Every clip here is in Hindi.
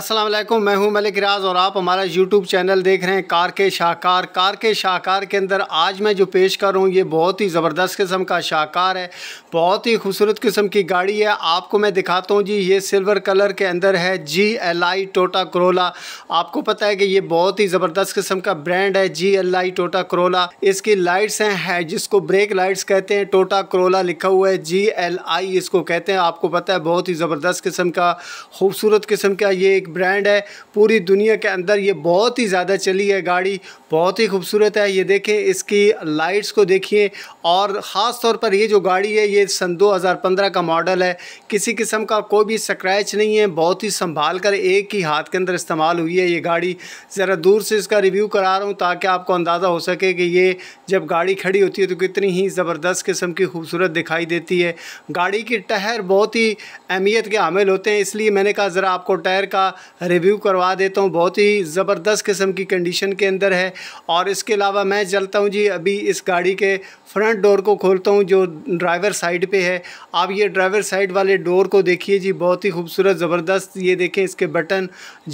वालेकुम मैं हूं मलिक राज और आप हमारा यूट्यूब चैनल देख रहे हैं कार के शाहकार कार के शाहकार के अंदर आज मैं जो पेश कर रहा हूं ये बहुत ही ज़बरदस्त किस्म का शाहकार है बहुत ही खूबसूरत किस्म की गाड़ी है आपको मैं दिखाता हूँ जी ये सिल्वर कलर के अंदर है जी एल आई टोटा करोला आपको पता है कि ये बहुत ही ज़बरदस्त किस्म का ब्रांड है जी एल आई टोटा करोला इसकी लाइट्स हैं है जिसको ब्रेक लाइट्स कहते हैं टोटा करोला लिखा हुआ है जी एल आई इसको कहते हैं आपको पता है बहुत ही ज़बरदस्त किस्म का खूबसूरत किस्म का ये एक ब्रांड है पूरी दुनिया के अंदर ये बहुत ही ज़्यादा चली है गाड़ी बहुत ही खूबसूरत है ये देखें इसकी लाइट्स को देखिए और ख़ास तौर पर ये जो गाड़ी है ये सन 2015 का मॉडल है किसी किस्म का कोई भी स्क्रैच नहीं है बहुत ही संभाल कर एक ही हाथ के अंदर इस्तेमाल हुई है ये गाड़ी ज़रा दूर से इसका रिव्यू करा रहा हूँ ताकि आपको अंदाज़ा हो सके कि ये जब गाड़ी खड़ी होती है तो कितनी ही ज़बरदस्त किस्म की खूबसूरत दिखाई देती है गाड़ी की टहर बहुत ही अहमियत के हामिल होते हैं इसलिए मैंने कहा ज़रा आपको टायर का रिव्यू करवा देता हूँ बहुत ही ज़बरदस्त किस्म की कंडीशन के अंदर है और इसके अलावा मैं चलता हूँ जी अभी इस गाड़ी के फ्रंट डोर को खोलता हूँ जो ड्राइवर साइड पे है आप ये ड्राइवर साइड वाले डोर को देखिए जी बहुत ही खूबसूरत ज़बरदस्त ये देखें इसके बटन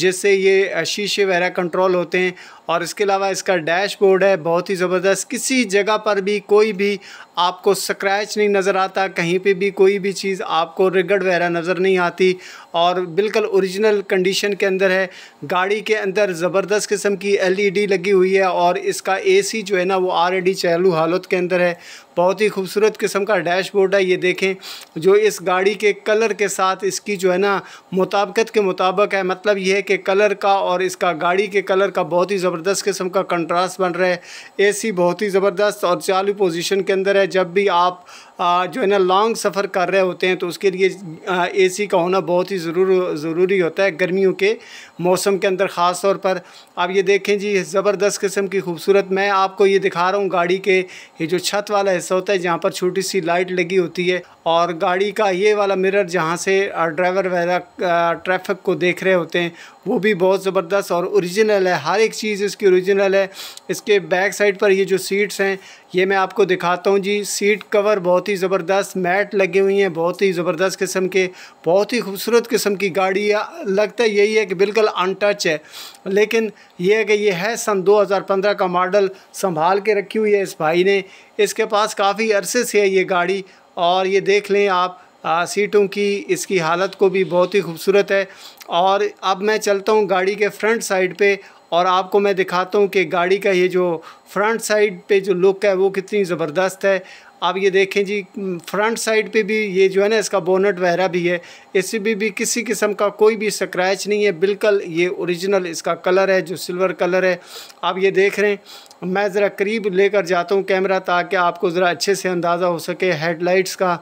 जिससे ये शीशे वगैरह कंट्रोल होते हैं और इसके अलावा इसका डैशबोर्ड है बहुत ही ज़बरदस्त किसी जगह पर भी कोई भी आपको स्क्रैच नहीं नज़र आता कहीं पे भी कोई भी चीज़ आपको रिगड़ वगैरह नज़र नहीं आती और बिल्कुल ओरिजिनल कंडीशन के अंदर है गाड़ी के अंदर ज़बरदस्त किस्म की एलईडी e लगी हुई है और इसका एसी जो है ना वो ऑलरेडी चालू हालत के अंदर है बहुत ही खूबसूरत किस्म का डैशबोर्ड है ये देखें जो इस गाड़ी के कलर के साथ इसकी जो है ना मुताबकत के मुताबिक है मतलब ये है कि कलर का और इसका गाड़ी के कलर का बहुत ही ज़बरदस्त किस्म का कंट्रास्ट बन रहा है एसी बहुत ही ज़बरदस्त और चालू पोजीशन के अंदर है जब भी आप जो है ना लॉन्ग सफ़र कर रहे होते हैं तो उसके लिए एसी का होना बहुत ही ज़रूर ज़रूरी होता है गर्मियों के मौसम के अंदर ख़ास तौर पर आप ये देखें जी ज़बरदस्त किस्म की खूबसूरत मैं आपको ये दिखा रहा हूँ गाड़ी के ये जो छत वाला हिस्सा होता है जहाँ पर छोटी सी लाइट लगी होती है और गाड़ी का ये वाला मिरर जहाँ से ड्राइवर वगैरह ट्रैफिक को देख रहे होते हैं वो भी बहुत ज़बरदस्त और ओरिजिनल है हर एक चीज़ इसकी ओरिजिनल है इसके बैक साइड पर ये जो सीट्स हैं ये मैं आपको दिखाता हूँ जी सीट कवर बहुत ही ज़बरदस्त मैट लगे हुई हैं बहुत ही ज़बरदस्त किस्म के बहुत ही खूबसूरत किस्म की गाड़ी है लगता यही है कि बिल्कुल अनटच है लेकिन ये है कि ये है सन 2015 का मॉडल संभाल के रखी हुई है इस भाई ने इसके पास काफ़ी अरसे से है ये गाड़ी और ये देख लें आप सीटों की इसकी हालत को भी बहुत ही खूबसूरत है और अब मैं चलता हूँ गाड़ी के फ्रंट साइड पे और आपको मैं दिखाता हूँ कि गाड़ी का ये जो फ्रंट साइड पे जो लुक है वो कितनी ज़बरदस्त है आप ये देखें जी फ्रंट साइड पे भी ये जो है ना इसका बोनट वगैरह भी है इससे भी, भी किसी किस्म का कोई भी स्क्रैच नहीं है बिल्कुल ये ओरिजिनल इसका कलर है जो सिल्वर कलर है आप ये देख रहे हैं मैं ज़रा करीब लेकर जाता हूँ कैमरा ताकि आपको ज़रा अच्छे से अंदाज़ा हो सके हेडलाइट्स का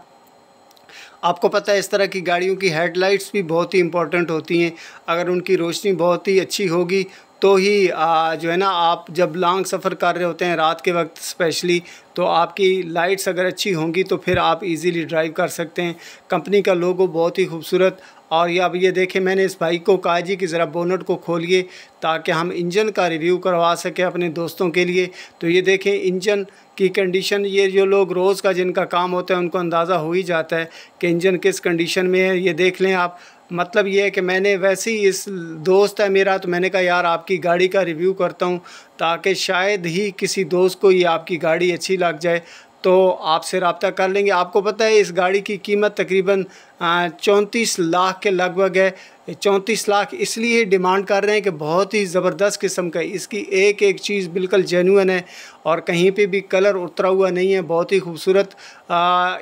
आपको पता है इस तरह की गाड़ियों की हेडलाइट्स भी बहुत ही इंपॉर्टेंट होती हैं अगर उनकी रोशनी बहुत ही अच्छी होगी तो ही आ, जो है ना आप जब लॉन्ग सफ़र कर रहे होते हैं रात के वक्त स्पेशली तो आपकी लाइट्स अगर अच्छी होंगी तो फिर आप इजीली ड्राइव कर सकते हैं कंपनी का लोगो बहुत ही खूबसूरत और ये अब ये देखें मैंने इस बाइक को कहा जी कि ज़रा बोनट को खोलिए ताकि हम इंजन का रिव्यू करवा सकें अपने दोस्तों के लिए तो ये देखें इंजन की कंडीशन ये जो लोग रोज़ का जिनका काम होता है उनको अंदाज़ा हो ही जाता है कि इंजन किस कंडीशन में है ये देख लें आप मतलब ये है कि मैंने वैसे ही इस दोस्त है मेरा तो मैंने कहा यार आपकी गाड़ी का रिव्यू करता हूँ ताकि शायद ही किसी दोस्त को ये आपकी गाड़ी अच्छी लग जाए तो आपसे रबता कर लेंगे आपको पता है इस गाड़ी की कीमत तकरीबन चौंतीस लाख के लगभग है चौंतीस लाख इसलिए डिमांड कर रहे हैं कि बहुत ही ज़बरदस्त किस्म का इसकी एक एक चीज़ बिल्कुल जेनुअन है और कहीं पे भी कलर उतरा हुआ नहीं है बहुत ही खूबसूरत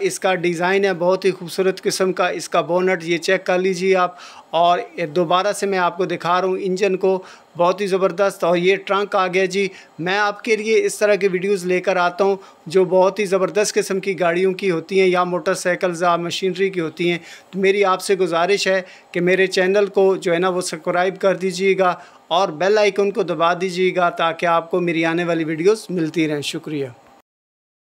इसका डिज़ाइन है बहुत ही खूबसूरत किस्म का इसका बोनट ये चेक कर लीजिए आप और दोबारा से मैं आपको दिखा रहा हूँ इंजन को बहुत ही ज़बरदस्त और ये ट्रंक आ गया जी मैं आपके लिए इस तरह के वीडियोस लेकर आता हूँ जो बहुत ही ज़बरदस्त किस्म की गाड़ियों की होती हैं या मोटरसाइकिल्स या मशीनरी की होती हैं तो मेरी आपसे गुजारिश है कि मेरे चैनल चैनल को जो है ना वो सब्सक्राइब कर दीजिएगा और बेल आइकन को दबा दीजिएगा ताकि आपको मेरी आने वाली वीडियोस मिलती रहें शुक्रिया